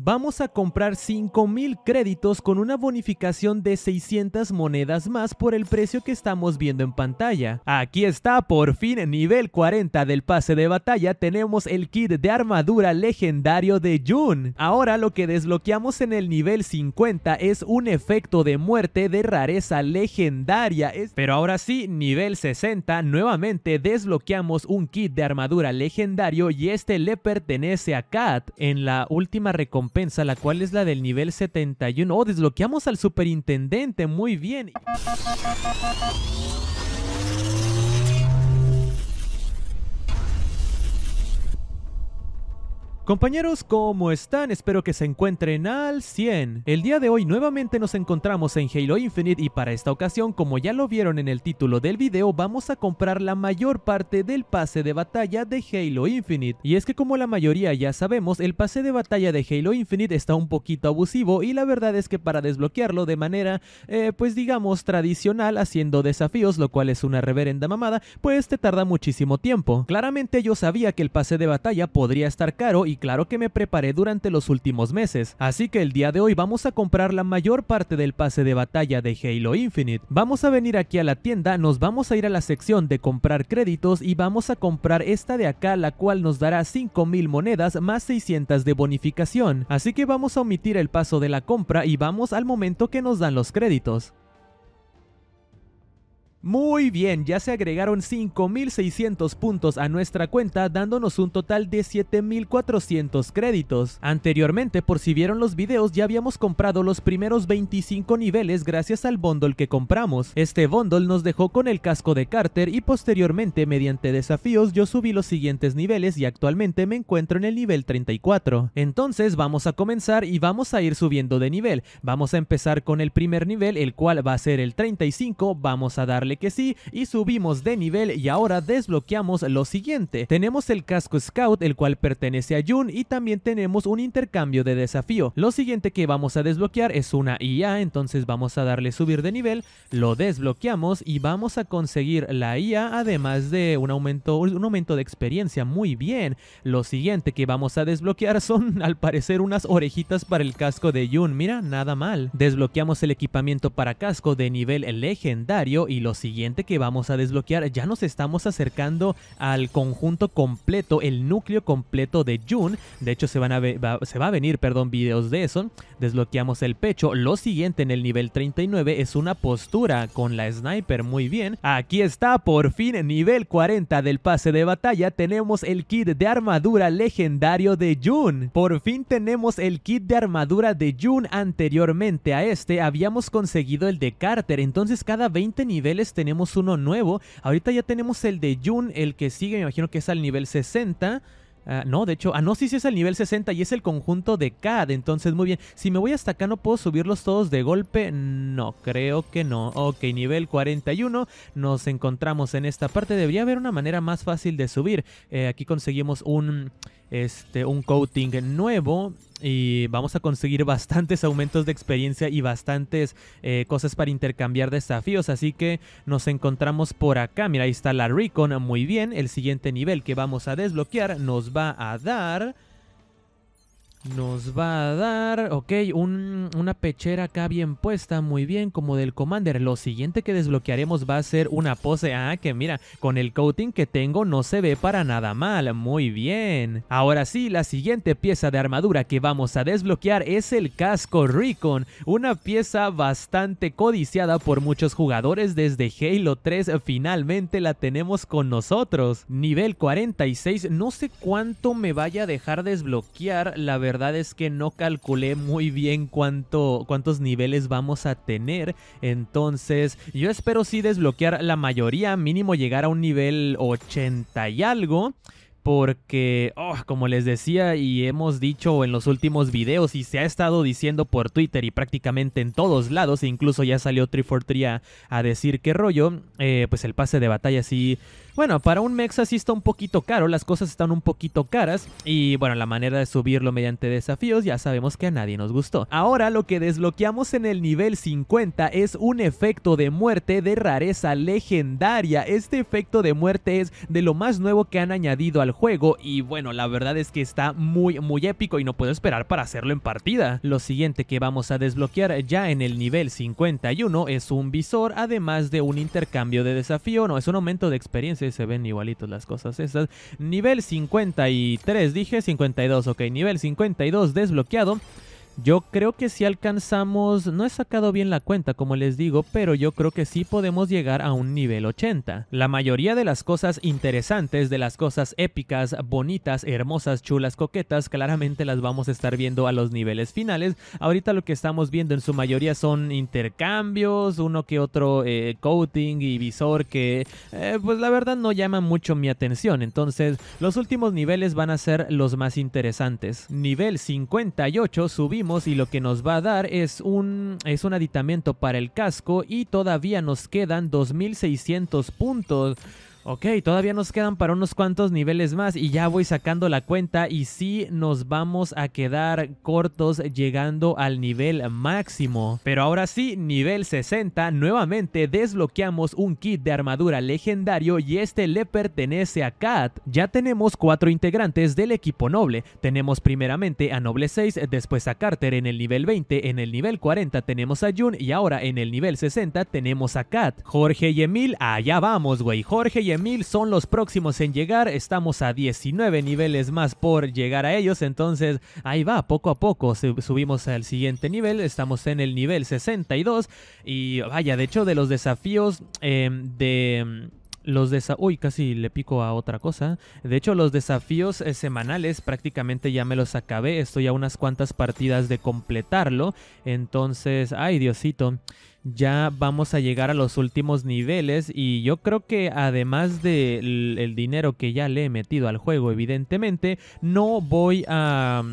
Vamos a comprar 5.000 créditos con una bonificación de 600 monedas más por el precio que estamos viendo en pantalla. Aquí está, por fin, en nivel 40 del pase de batalla tenemos el kit de armadura legendario de Jun. Ahora lo que desbloqueamos en el nivel 50 es un efecto de muerte de rareza legendaria. Pero ahora sí, nivel 60, nuevamente desbloqueamos un kit de armadura legendario y este le pertenece a Kat. En la última recompensa la cual es la del nivel 71. Oh, desbloqueamos al superintendente, muy bien. Compañeros, ¿cómo están? Espero que se encuentren al 100. El día de hoy nuevamente nos encontramos en Halo Infinite y para esta ocasión, como ya lo vieron en el título del video, vamos a comprar la mayor parte del pase de batalla de Halo Infinite. Y es que como la mayoría ya sabemos, el pase de batalla de Halo Infinite está un poquito abusivo y la verdad es que para desbloquearlo de manera, eh, pues digamos, tradicional, haciendo desafíos, lo cual es una reverenda mamada, pues te tarda muchísimo tiempo. Claramente yo sabía que el pase de batalla podría estar caro y claro que me preparé durante los últimos meses, así que el día de hoy vamos a comprar la mayor parte del pase de batalla de Halo Infinite. Vamos a venir aquí a la tienda, nos vamos a ir a la sección de comprar créditos y vamos a comprar esta de acá la cual nos dará 5000 monedas más 600 de bonificación, así que vamos a omitir el paso de la compra y vamos al momento que nos dan los créditos. Muy bien, ya se agregaron 5.600 puntos a nuestra cuenta dándonos un total de 7.400 créditos. Anteriormente, por si vieron los videos, ya habíamos comprado los primeros 25 niveles gracias al bundle que compramos. Este bundle nos dejó con el casco de Carter y posteriormente, mediante desafíos, yo subí los siguientes niveles y actualmente me encuentro en el nivel 34. Entonces vamos a comenzar y vamos a ir subiendo de nivel. Vamos a empezar con el primer nivel, el cual va a ser el 35, vamos a darle que sí, y subimos de nivel y ahora desbloqueamos lo siguiente. Tenemos el casco Scout, el cual pertenece a Jun, y también tenemos un intercambio de desafío. Lo siguiente que vamos a desbloquear es una IA, entonces vamos a darle subir de nivel, lo desbloqueamos y vamos a conseguir la IA, además de un aumento, un aumento de experiencia. Muy bien. Lo siguiente que vamos a desbloquear son, al parecer, unas orejitas para el casco de Jun. Mira, nada mal. Desbloqueamos el equipamiento para casco de nivel legendario y los siguiente que vamos a desbloquear, ya nos estamos acercando al conjunto completo, el núcleo completo de June. De hecho, se, van a va, se va a venir, perdón, videos de eso. Desbloqueamos el pecho. Lo siguiente en el nivel 39 es una postura con la sniper. Muy bien. Aquí está, por fin, nivel 40 del pase de batalla. Tenemos el kit de armadura legendario de June. Por fin tenemos el kit de armadura de June. Anteriormente a este habíamos conseguido el de Carter. Entonces cada 20 niveles tenemos uno nuevo. Ahorita ya tenemos el de Jun, el que sigue, me imagino que es al nivel 60. Ah, no, de hecho, ah, no, sí, sí es al nivel 60 y es el conjunto de CAD. Entonces, muy bien. Si me voy hasta acá, ¿no puedo subirlos todos de golpe? No, creo que no. Ok, nivel 41. Nos encontramos en esta parte. Debería haber una manera más fácil de subir. Eh, aquí conseguimos un este, un coating nuevo y vamos a conseguir bastantes aumentos de experiencia y bastantes eh, cosas para intercambiar desafíos. Así que nos encontramos por acá. Mira, ahí está la Recon. Muy bien. El siguiente nivel que vamos a desbloquear nos va a dar... Nos va a dar, ok, una pechera acá bien puesta, muy bien, como del Commander. Lo siguiente que desbloquearemos va a ser una pose, ah, que mira, con el coating que tengo no se ve para nada mal, muy bien. Ahora sí, la siguiente pieza de armadura que vamos a desbloquear es el casco Recon, una pieza bastante codiciada por muchos jugadores desde Halo 3, finalmente la tenemos con nosotros. Nivel 46, no sé cuánto me vaya a dejar desbloquear, la verdad verdad es que no calculé muy bien cuánto, cuántos niveles vamos a tener. Entonces, yo espero sí desbloquear la mayoría, mínimo llegar a un nivel 80 y algo porque, oh, como les decía y hemos dicho en los últimos videos y se ha estado diciendo por Twitter y prácticamente en todos lados, e incluso ya salió 343 a, a decir qué rollo, eh, pues el pase de batalla sí, bueno, para un Mexa sí está un poquito caro, las cosas están un poquito caras y bueno, la manera de subirlo mediante desafíos ya sabemos que a nadie nos gustó. Ahora lo que desbloqueamos en el nivel 50 es un efecto de muerte de rareza legendaria, este efecto de muerte es de lo más nuevo que han añadido al juego y bueno, la verdad es que está muy muy épico y no puedo esperar para hacerlo en partida. Lo siguiente que vamos a desbloquear ya en el nivel 51 es un visor, además de un intercambio de desafío, no, es un aumento de experiencia y se ven igualitos las cosas estas. Nivel 53, dije 52, ok, nivel 52 desbloqueado. Yo creo que si alcanzamos, no he sacado bien la cuenta como les digo, pero yo creo que sí podemos llegar a un nivel 80. La mayoría de las cosas interesantes, de las cosas épicas, bonitas, hermosas, chulas, coquetas, claramente las vamos a estar viendo a los niveles finales. Ahorita lo que estamos viendo en su mayoría son intercambios, uno que otro eh, coating y visor que eh, pues la verdad no llama mucho mi atención. Entonces los últimos niveles van a ser los más interesantes. Nivel 58 subimos y lo que nos va a dar es un, es un aditamento para el casco y todavía nos quedan 2600 puntos. Ok, todavía nos quedan para unos cuantos niveles más y ya voy sacando la cuenta y sí nos vamos a quedar cortos llegando al nivel máximo. Pero ahora sí, nivel 60, nuevamente desbloqueamos un kit de armadura legendario y este le pertenece a Kat. Ya tenemos cuatro integrantes del equipo noble. Tenemos primeramente a Noble 6, después a Carter en el nivel 20, en el nivel 40 tenemos a Jun y ahora en el nivel 60 tenemos a Kat. Jorge y Emil, allá vamos güey, Jorge y Emil mil son los próximos en llegar. Estamos a 19 niveles más por llegar a ellos. Entonces ahí va, poco a poco subimos al siguiente nivel. Estamos en el nivel 62. Y vaya, de hecho de los desafíos em, de los Uy, casi le pico a otra cosa. De hecho, los desafíos eh, semanales prácticamente ya me los acabé. Estoy a unas cuantas partidas de completarlo. Entonces, ay Diosito, ya vamos a llegar a los últimos niveles. Y yo creo que además del de el dinero que ya le he metido al juego, evidentemente, no voy a...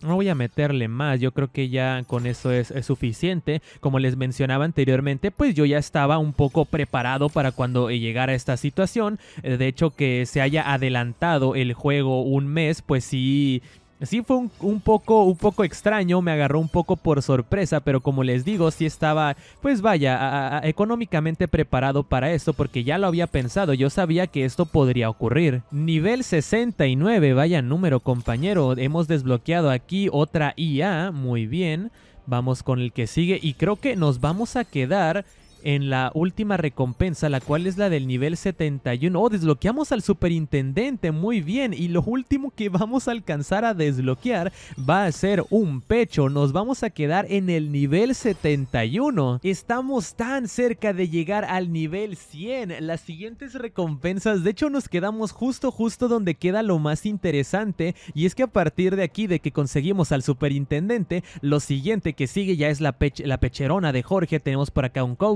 No voy a meterle más, yo creo que ya con eso es, suficiente. Como les mencionaba anteriormente, pues yo ya estaba un poco preparado para cuando eh, llegara esta situación. Eh, de hecho, que se haya adelantado el juego un mes, pues sí Sí fue un, poco, un poco extraño, me agarró un poco por sorpresa, pero como les digo, sí estaba, pues vaya, económicamente preparado para esto, porque ya lo había pensado, yo sabía que esto podría ocurrir. Nivel 69, vaya número compañero, hemos desbloqueado aquí otra IA, muy bien. Vamos con el que sigue y creo que nos vamos a quedar en la última recompensa, la cual es la del nivel 71. Oh, desbloqueamos al superintendente, muy bien. Y lo último que vamos a alcanzar a desbloquear va a ser un pecho. Nos vamos a quedar en el nivel 71. Estamos tan cerca de llegar al nivel 100. Las siguientes recompensas, de hecho nos quedamos justo justo donde queda lo más interesante. Y es que a partir de aquí, de que conseguimos al superintendente, lo siguiente que sigue ya es la, pecherona de Jorge. Tenemos por acá un coach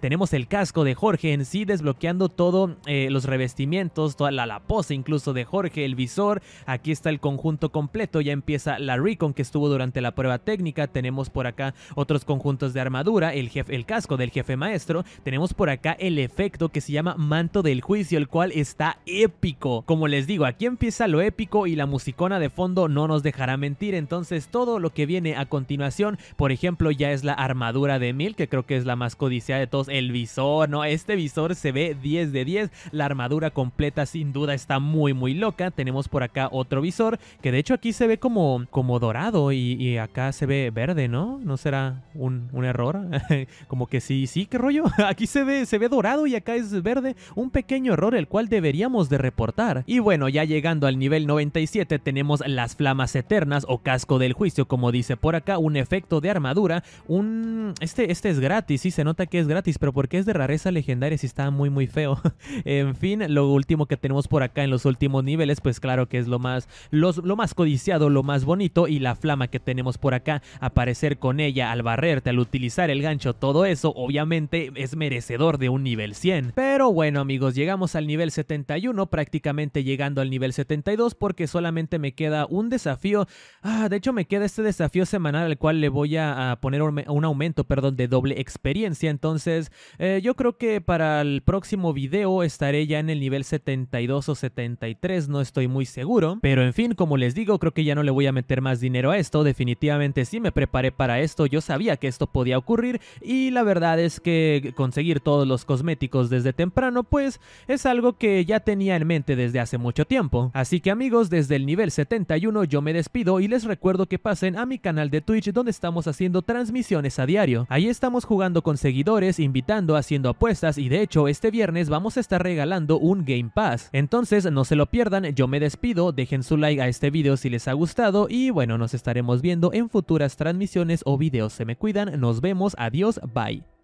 tenemos el casco de Jorge en sí desbloqueando todos eh, los revestimientos, toda la, la pose incluso de Jorge, el visor. Aquí está el conjunto completo. Ya empieza la Recon que estuvo durante la prueba técnica. Tenemos por acá otros conjuntos de armadura, el, jefe, el casco del jefe maestro. Tenemos por acá el efecto que se llama Manto del Juicio, el cual está épico. Como les digo, aquí empieza lo épico y la musicona de fondo no nos dejará mentir. Entonces todo lo que viene a continuación, por ejemplo, ya es la armadura de Mil, que creo que es la más codiciada de todos, el visor, ¿no? Este visor se ve 10 de 10, la armadura completa sin duda está muy muy loca, tenemos por acá otro visor, que de hecho aquí se ve como, como dorado y, acá se ve verde, ¿no? ¿No será un, error? como que sí, sí, qué rollo, aquí se ve, se ve dorado y acá es verde, un pequeño error el cual deberíamos de reportar. Y bueno, ya llegando al nivel 97 tenemos las flamas eternas o casco del juicio, como dice por acá, un efecto de armadura, un... este, este es gratis, y se nota que es gratis, pero porque es de rareza legendaria si está muy muy feo. en fin, lo último que tenemos por acá en los últimos niveles, pues claro que es lo más, lo más codiciado, lo más bonito y la flama que tenemos por acá, aparecer con ella al barrerte, al utilizar el gancho, todo eso obviamente es merecedor de un nivel 100. Pero bueno amigos, llegamos al nivel 71, prácticamente llegando al nivel 72 porque solamente me queda un desafío, ah, de hecho me queda este desafío semanal al cual le voy a, poner un aumento, perdón, de doble experiencia, entonces entonces, eh, yo creo que para el próximo video estaré ya en el nivel 72 o 73, no estoy muy seguro. Pero en fin, como les digo, creo que ya no le voy a meter más dinero a esto. Definitivamente sí me preparé para esto, yo sabía que esto podía ocurrir y la verdad es que conseguir todos los cosméticos desde temprano, pues es algo que ya tenía en mente desde hace mucho tiempo. Así que amigos, desde el nivel 71 yo me despido y les recuerdo que pasen a mi canal de Twitch donde estamos haciendo transmisiones a diario. Ahí estamos jugando con seguidores invitando, haciendo apuestas y de hecho este viernes vamos a estar regalando un Game Pass. Entonces no se lo pierdan, yo me despido, dejen su like a este video si les ha gustado y bueno, nos estaremos viendo en futuras transmisiones o videos. Se me cuidan, nos vemos, adiós, bye.